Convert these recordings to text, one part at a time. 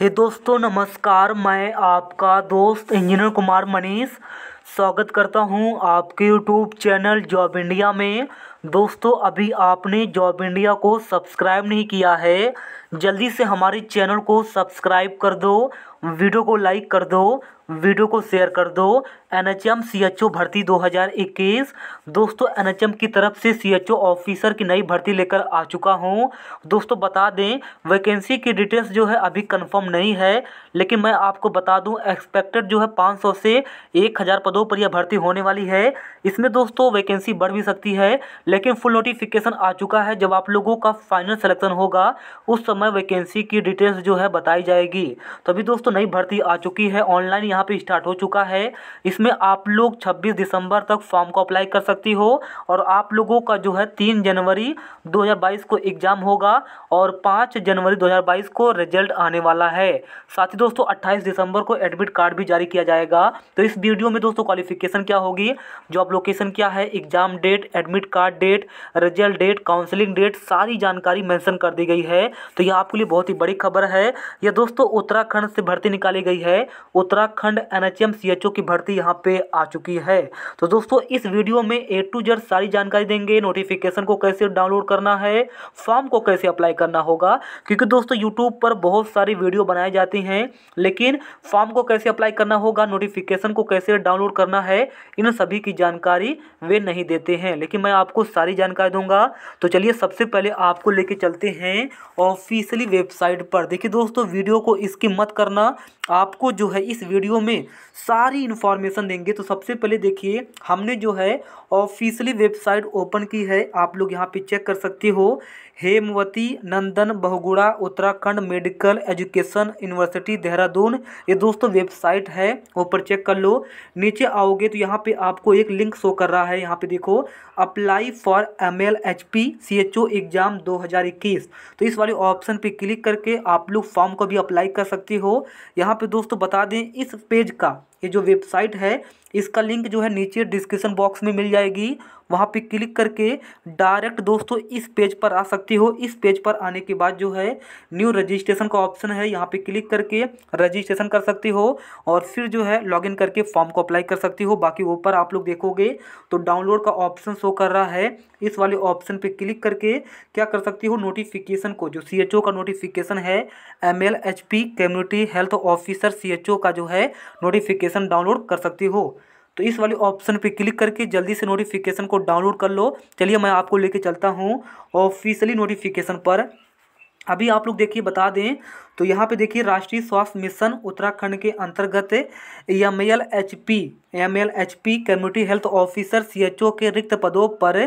हे दोस्तों नमस्कार मैं आपका दोस्त इंजीनियर कुमार मनीष स्वागत करता हूं आपके यूट्यूब चैनल जॉब इंडिया में दोस्तों अभी आपने जॉब इंडिया को सब्सक्राइब नहीं किया है जल्दी से हमारे चैनल को सब्सक्राइब कर दो वीडियो को लाइक कर दो वीडियो को शेयर कर दो N H M C H O भर्ती 2021 दोस्तों एन एच एम की तरफ से सी एच ओ ऑफिसर की नई भर्ती लेकर आ चुका हूँ दोस्तों बता दें वैकेंसी की डिटेल्स जो है अभी कंफर्म नहीं है लेकिन मैं आपको बता दूं एक्सपेक्टेड जो है 500 से 1000 पदों पर यह भर्ती होने वाली है इसमें दोस्तों वैकेंसी बढ़ भी सकती है लेकिन फुल नोटिफिकेशन आ चुका है जब आप लोगों का फाइनल सेलेक्शन होगा उस समय समय वैकेंसी की डिटेल्स जो है बताई जाएगी तो अभी दोस्तों नई भर्ती आ चुकी है ऑनलाइन यहाँ पे स्टार्ट हो चुका है इसमें आप लोग 26 दिसंबर तक फॉर्म को अप्लाई कर सकती हो और आप लोगों का जो है 3 जनवरी 2022 को एग्ज़ाम होगा और 5 जनवरी 2022 को रिजल्ट आने वाला है साथ ही दोस्तों अट्ठाईस दिसंबर को एडमिट कार्ड भी जारी किया जाएगा तो इस वीडियो में दोस्तों क्वालिफिकेशन क्या होगी जॉब लोकेशन क्या है exam date admit card date result date counselling date सारी जानकारी मैंसन कर दी गई है तो यहाँ यह आपके लिए बहुत ही बड़ी खबर है यह दोस्तों उत्तराखंड से भर्ती निकाली गई है उत्तराखंड एन की भर्ती यहाँ पे आ चुकी है तो दोस्तों इस वीडियो में ए टू जेड सारी जानकारी देंगे नोटिफिकेशन को कैसे डाउनलोड करना है फॉर्म को कैसे अप्लाई करना होगा क्योंकि दोस्तों यूट्यूब पर बहुत सारी वीडियो बनाई जाती हैं लेकिन फॉर्म को कैसे अप्लाई करना होगा नोटिफिकेशन को कैसे डाउनलोड करना है इन सभी की जानकारी वे नहीं देते हैं लेकिन मैं आपको सारी जानकारी दूंगा तो चलिए सबसे पहले आपको लेके चलते हैं ऑफिस ऑफिशियली वेबसाइट पर देखिए दोस्तों वीडियो को इसकी मत करना आपको जो है इस वीडियो में सारी इन्फॉर्मेशन देंगे तो सबसे पहले देखिए हमने जो है ऑफिशियली वेबसाइट ओपन की है आप लोग यहाँ पे चेक कर सकते हो Hemwati Nandan Bahuguna Uttarakhand medical education university Dehradun ये दोस्तों वेबसाइट है ऊपर चेक कर लो नीचे आओगे तो यहाँ पे आपको एक लिंक शो कर रहा है यहाँ पे देखो apply for M L H P C H O exam दो हज़ार इक्कीस तो इस वाले ऑप्शन पे क्लिक करके आप लोग फॉर्म को भी अप्लाई कर सकते हो यहाँ यहाँ पे दोस्तों बता दें इस पेज का ये जो वेबसाइट है इसका लिंक जो है नीचे डिस्क्रिप्शन बॉक्स में मिल जाएगी वहाँ पे क्लिक करके डायरेक्ट दोस्तों इस पेज पर आ सकती हो इस पेज पर आने के बाद जो है न्यू रजिस्ट्रेशन का ऑप्शन है यहाँ पे क्लिक करके रजिस्ट्रेशन कर सकती हो और फिर जो है लॉगिन करके फॉर्म को अप्लाई कर सकती हो बाकी ऊपर आप लोग देखोगे तो डाउनलोड का ऑप्शन शो कर रहा है इस वाले ऑप्शन पर क्लिक करके क्या कर सकती हो नोटिफिकेशन को जो सी का नोटिफिकेशन है M L community health officer C का जो है नोटिफिकेशन नोटिफिकेशन डाउनलोड कर सकती हो तो इस वाली ऑप्शन पे क्लिक करके जल्दी से नोटिफिकेशन को डाउनलोड कर लो चलिए मैं आपको लेके चलता हूँ ऑफिशियली नोटिफिकेशन पर अभी आप लोग देखिए बता दें तो यहाँ पे देखिए राष्ट्रीय स्वास्थ्य मिशन उत्तराखंड के अंतर्गत M L H P M L H P community health officer C H O के रिक्त पदों पर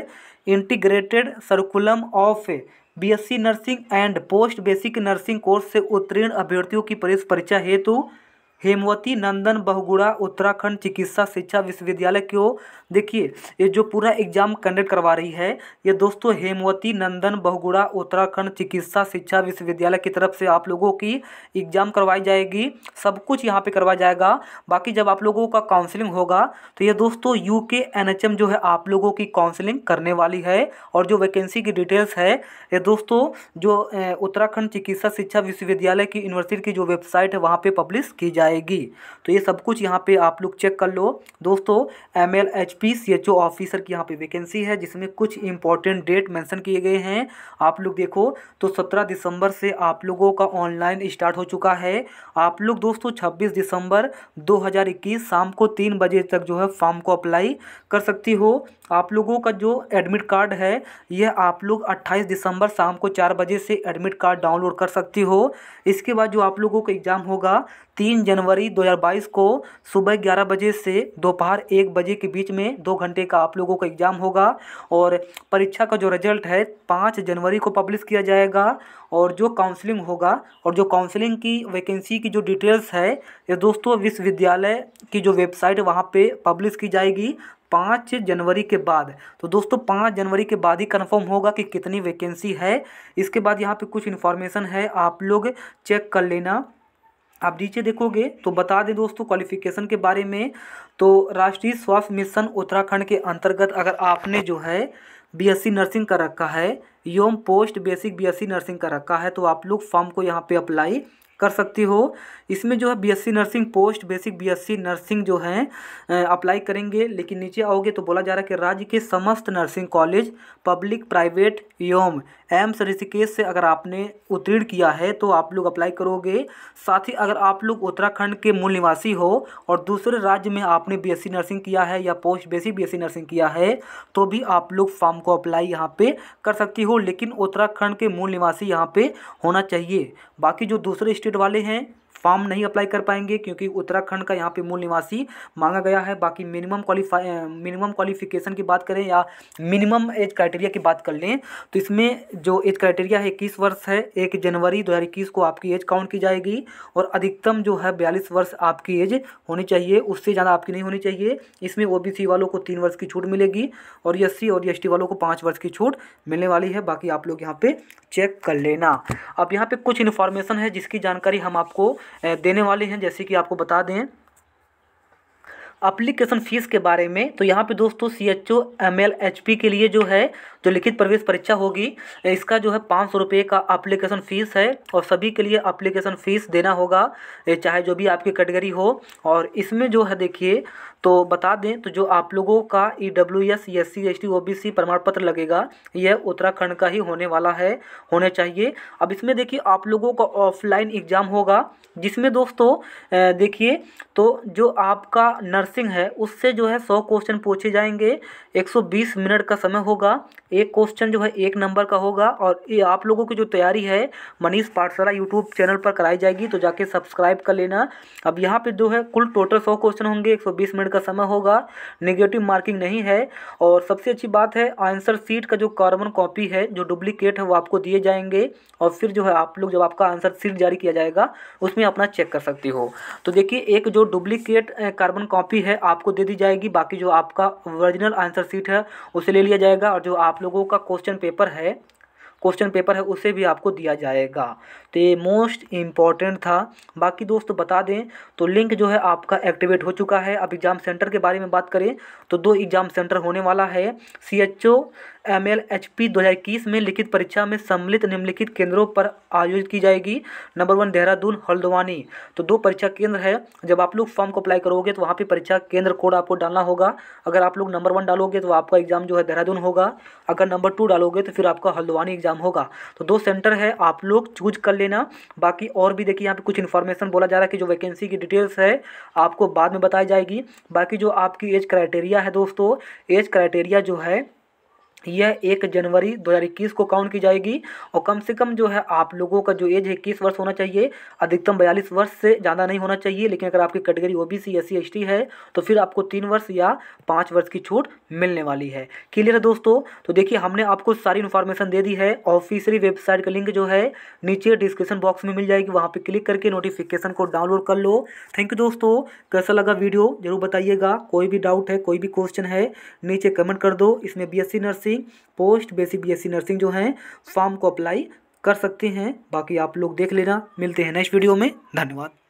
integrated curriculum of BSc nursing and post basic nursing course से उत्तीर्ण अभ्यर्थियों की प्रवेश परीक्षा हेतु हेमवती नंदन बहुगुड़ा उत्तराखंड चिकित्सा शिक्षा विश्वविद्यालय को देखिए ये जो पूरा एग्जाम कंडक्ट करवा रही है ये दोस्तों हेमवती नंदन बहुगुड़ा उत्तराखंड चिकित्सा शिक्षा विश्वविद्यालय की तरफ से आप लोगों की एग्जाम करवाई जाएगी सब कुछ यहाँ पे करवाया जाएगा बाकी जब आप लोगों का काउंसलिंग होगा तो ये दोस्तों यू के जो है आप लोगों की काउंसलिंग करने वाली है और जो वैकेंसी की डिटेल्स है ये दोस्तों जो उत्तराखंड चिकित्सा शिक्षा विश्वविद्यालय की यूनिवर्सिटी की जो वेबसाइट है वहाँ पर पब्लिश की जाए जाएगी तो ये सब कुछ यहाँ पे आप लोग चेक कर लो दोस्तों M L H P C H O officer की यहाँ पे वैकेंसी है जिसमें कुछ इंपॉर्टेंट डेट मेंशन किए गए हैं आप लोग देखो तो 17 दिसंबर से आप लोगों का ऑनलाइन स्टार्ट हो चुका है आप लोग दोस्तों 26 दिसंबर 2021 शाम को तीन बजे तक जो है फॉर्म को अप्लाई कर सकती हो आप लोगों का जो एडमिट कार्ड है यह आप लोग अट्ठाईस दिसंबर शाम को चार बजे से एडमिट कार्ड डाउनलोड कर सकती हो इसके बाद जो आप लोगों का एग्ज़ाम होगा तीन जनवरी 2022 को सुबह ग्यारह बजे से दोपहर एक बजे के बीच में दो घंटे का आप लोगों का एग्ज़ाम होगा और परीक्षा का जो रिजल्ट है पाँच जनवरी को पब्लिश किया जाएगा और जो काउंसलिंग होगा और जो काउंसलिंग की वैकेंसी की जो डिटेल्स है ये दोस्तों विश्वविद्यालय की जो वेबसाइट वहाँ पर पब्लिश की जाएगी पाँच जनवरी के बाद तो दोस्तों पाँच जनवरी के बाद ही कंफर्म होगा कि कितनी वैकेंसी है इसके बाद यहाँ पे कुछ इन्फॉर्मेशन है आप लोग चेक कर लेना आप नीचे देखोगे तो बता दें दोस्तों क्वालिफिकेशन के बारे में तो राष्ट्रीय स्वास्थ्य मिशन उत्तराखंड के अंतर्गत अगर आपने जो है बीएससी नर्सिंग का रखा है योम पोस्ट बेसिक बीएससी नर्सिंग कर रखा है तो आप लोग फॉर्म को यहाँ पे अप्लाई कर सकती हो इसमें जो है BSc nursing post basic BSc nursing जो है अप्लाई करेंगे लेकिन नीचे आओगे तो बोला जा रहा है कि राज्य के समस्त नर्सिंग कॉलेज पब्लिक प्राइवेट एवं एम्स ऋषिकेश से अगर आपने उत्तीर्ण किया है तो आप लोग अप्लाई करोगे साथ ही अगर आप लोग उत्तराखंड के मूल निवासी हो और दूसरे राज्य में आपने बी नर्सिंग किया है या पोस्ट बेसिक बी नर्सिंग किया है तो भी आप लोग फॉर्म को अप्लाई यहाँ पे कर सकती हो लेकिन उत्तराखंड के मूल निवासी यहाँ पर होना चाहिए बाकी जो दूसरे स्टेट इंस्टीट्यूट वाले हैं फॉर्म नहीं अप्लाई कर पाएंगे क्योंकि उत्तराखंड का यहाँ पे मूल निवासी मांगा गया है बाकी मिनिमम क्वालिफाई मिनिमम क्वालिफिकेशन की बात करें या मिनिमम एज क्राइटेरिया की बात कर लें तो इसमें जो एज क्राइटेरिया है इक्कीस वर्ष है एक जनवरी दो को आपकी एज काउंट की जाएगी और अधिकतम जो है बयालीस वर्ष आपकी एज होनी चाहिए उससे ज़्यादा आपकी नहीं होनी चाहिए इसमें ओ वालों को तीन वर्ष की छूट मिलेगी और एस और एस वालों को पाँच वर्ष की छूट मिलने वाली है बाकी आप लोग यहाँ पर चेक कर लेना अब यहाँ पे कुछ इन्फॉर्मेशन है जिसकी जानकारी हम आपको देने वाले हैं जैसे कि आपको बता दें अप्लीकेशन फ़ीस के बारे में तो यहाँ पे दोस्तों C H O M L H P के लिए जो है जो लिखित प्रवेश परीक्षा होगी इसका जो है पाँच सौ रुपये का अप्लीकेशन फ़ीस है और सभी के लिए अप्लीकेशन फ़ीस देना होगा चाहे जो भी आपकी कैटेगरी हो और इसमें जो है देखिए तो बता दें तो जो आप लोगों का E W S S C S T O B C प्रमाण पत्र लगेगा यह उत्तराखंड का ही होने वाला है होने चाहिए अब इसमें देखिए आप लोगों का ऑफलाइन एग्ज़ाम होगा जिसमें दोस्तों देखिए तो जो आपका नर्सिंग है उससे जो है सौ क्वेश्चन पूछे जाएंगे एक सौ बीस मिनट का समय होगा एक क्वेश्चन जो है एक नंबर का होगा और ये आप लोगों की जो तैयारी है मनीष पाठशाला यूट्यूब चैनल पर कराई जाएगी तो जाके सब्सक्राइब कर लेना अब यहाँ पे जो है कुल टोटल सौ क्वेश्चन होंगे एक मिनट का समय होगा निगेटिव मार्किंग नहीं है और सबसे अच्छी बात है आंसर सीट का जो कार्बन कॉपी है जो डुप्लीकेट है वो आपको दिए जाएंगे और फिर जो है आप लोग जब आपका आंसर सीट जारी किया जाएगा उसमें अपना चेक कर सकती हो तो देखिए एक जो डुप्लीकेट कार्बन कॉपी है आपको दे दी जाएगी बाकी जो आपका ओरिजिनल आंसर सीट है उसे ले लिया जाएगा और जो आप आप लोगों का क्वेश्चन पेपर है क्वेश्चन पेपर है उसे भी आपको दिया जाएगा तो ये मोस्ट इम्पॉर्टेंट था बाकी दोस्त बता दें तो लिंक जो है आपका एक्टिवेट हो चुका है अब एग्ज़ाम सेंटर के बारे में बात करें तो दो एग्ज़ाम सेंटर होने वाला है C H O M L H P दो हज़ार इक्कीस में लिखित परीक्षा में सम्मिलित निम्नलिखित केंद्रों पर आयोजित की जाएगी नंबर वन देहरादून हल्द्वानी तो दो परीक्षा केंद्र है जब आप लोग फॉर्म को अप्लाई करोगे तो वहाँ पे परीक्षा केंद्र कोड आपको डालना होगा अगर आप लोग नंबर वन डालोगे तो आपका एग्जाम जो है देहरादून होगा अगर नंबर टू डालोगे तो फिर आपका हल्द्वानी एग्जाम होगा तो दो सेंटर है आप लोग चूज कर लेना बाकी और भी देखिए यहाँ पर कुछ इन्फॉर्मेशन बोला जा रहा है कि जो वैकेंसी की डिटेल्स है आपको बाद में बताई जाएगी बाकी जो आपकी एज क्राइटेरिया है दोस्तों एज क्राइटेरिया जो है यह एक जनवरी 2021 को काउंट की जाएगी और कम से कम जो है आप लोगों का जो एज है इक्कीस वर्ष होना चाहिए अधिकतम बयालीस वर्ष से ज़्यादा नहीं होना चाहिए लेकिन अगर आपकी category OBC B C S C है तो फिर आपको तीन वर्ष या पाँच वर्ष की छूट मिलने वाली है क्लियर है दोस्तों तो देखिए हमने आपको सारी इन्फॉर्मेशन दे दी है ऑफिसरी वेबसाइट का लिंक जो है नीचे डिस्क्रिप्शन बॉक्स में मिल जाएगी वहाँ पर क्लिक करके नोटिफिकेशन को डाउनलोड कर लो थैंक यू दोस्तों कैसा लगा वीडियो जरूर बताइएगा कोई भी डाउट है कोई भी क्वेश्चन है नीचे कमेंट कर दो इसमें B S nursing nursing post basic BSc nursing जो है फॉर्म को अप्लाई कर सकते हैं बाकी आप लोग देख लेना मिलते हैं नेक्स्ट वीडियो में धन्यवाद